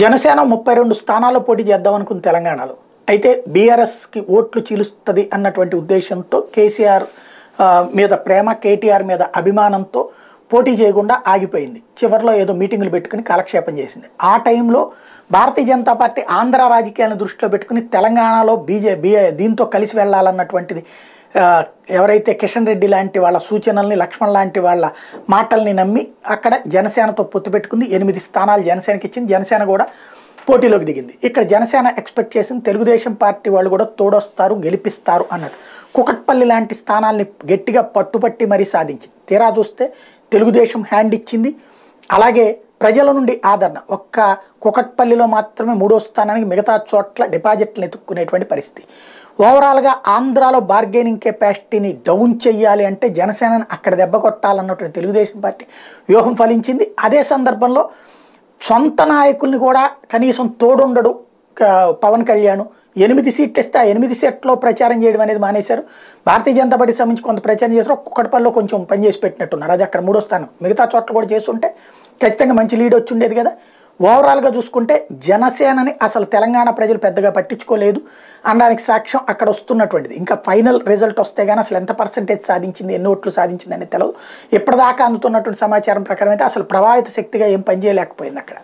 జనసేన ముప్పై రెండు స్థానాల్లో పోటీ చేద్దాం అనుకుంది తెలంగాణలో అయితే బీఆర్ఎస్కి ఓట్లు చీలుస్తుంది అన్నటువంటి ఉద్దేశంతో కేసీఆర్ మీద ప్రేమ కేటీఆర్ మీద అభిమానంతో పోటీ చేయకుండా ఆగిపోయింది చివరిలో ఏదో మీటింగులు పెట్టుకుని కాలక్షేపం చేసింది ఆ టైంలో భారతీయ జనతా పార్టీ ఆంధ్ర రాజకీయాలను దృష్టిలో పెట్టుకుని తెలంగాణలో బీజే దీంతో కలిసి వెళ్ళాలన్నటువంటిది ఎవరైతే కిషన్ రెడ్డి లాంటి వాళ్ళ సూచనల్ని లక్ష్మణ్ లాంటి వాళ్ళ మాటల్ని నమ్మి అక్కడ జనసేనతో పొత్తు పెట్టుకుంది ఎనిమిది స్థానాలు జనసేనకి ఇచ్చింది జనసేన కూడా పోటీలోకి దిగింది ఇక్కడ జనసేన ఎక్స్పెక్ట్ చేసిన తెలుగుదేశం పార్టీ వాళ్ళు కూడా తోడొస్తారు గెలిపిస్తారు అన్నట్టు కుకట్పల్లి లాంటి స్థానాల్ని గట్టిగా పట్టుపట్టి మరీ సాధించింది తీరా చూస్తే తెలుగుదేశం హ్యాండ్ ఇచ్చింది అలాగే ప్రజల నుండి ఆదరణ ఒక్క కుకట్పల్లిలో మాత్రమే మూడో స్థానానికి మిగతా చోట్ల డిపాజిట్లు ఎత్తుక్కునేటువంటి పరిస్థితి ఓవరాల్గా ఆంధ్రాలో బార్గెనింగ్ కెపాసిటీని డౌన్ చేయాలి అంటే జనసేనను అక్కడ దెబ్బ కొట్టాలన్నటువంటి తెలుగుదేశం పార్టీ వ్యూహం ఫలించింది అదే సందర్భంలో సొంత నాయకుల్ని కూడా కనీసం తోడుండడు పవన్ కళ్యాణ్ ఎనిమిది సీట్లు ఇస్తే ఆ ఎనిమిది సీట్లో ప్రచారం చేయడం అనేది మానేశారు భారతీయ జనతా పార్టీకి సంబంధించి కొంత ప్రచారం చేశారు ఒక్కొక్కటిపల్లిలో కొంచెం పనిచేసి పెట్టినట్టున్నారు అది అక్కడ మూడో స్థానం మిగతా చోట్ల కూడా చేస్తుంటే ఖచ్చితంగా మంచి లీడ్ వచ్చి ఉండేది కదా ఓవరాల్గా చూసుకుంటే జనసేనని అసలు తెలంగాణ ప్రజలు పెద్దగా పట్టించుకోలేదు అనడానికి సాక్ష్యం అక్కడ వస్తున్నటువంటిది ఇంకా ఫైనల్ రిజల్ట్ వస్తే కానీ అసలు ఎంత పర్సంటేజ్ సాధించింది ఎన్ని ఓట్లు సాధించింది అనేది తెలియదు ఇప్పటిదాకా అందుతున్నటువంటి సమాచారం ప్రకారం అయితే అసలు ప్రభావిత శక్తిగా ఏం పనిచేయలేకపోయింది అక్కడ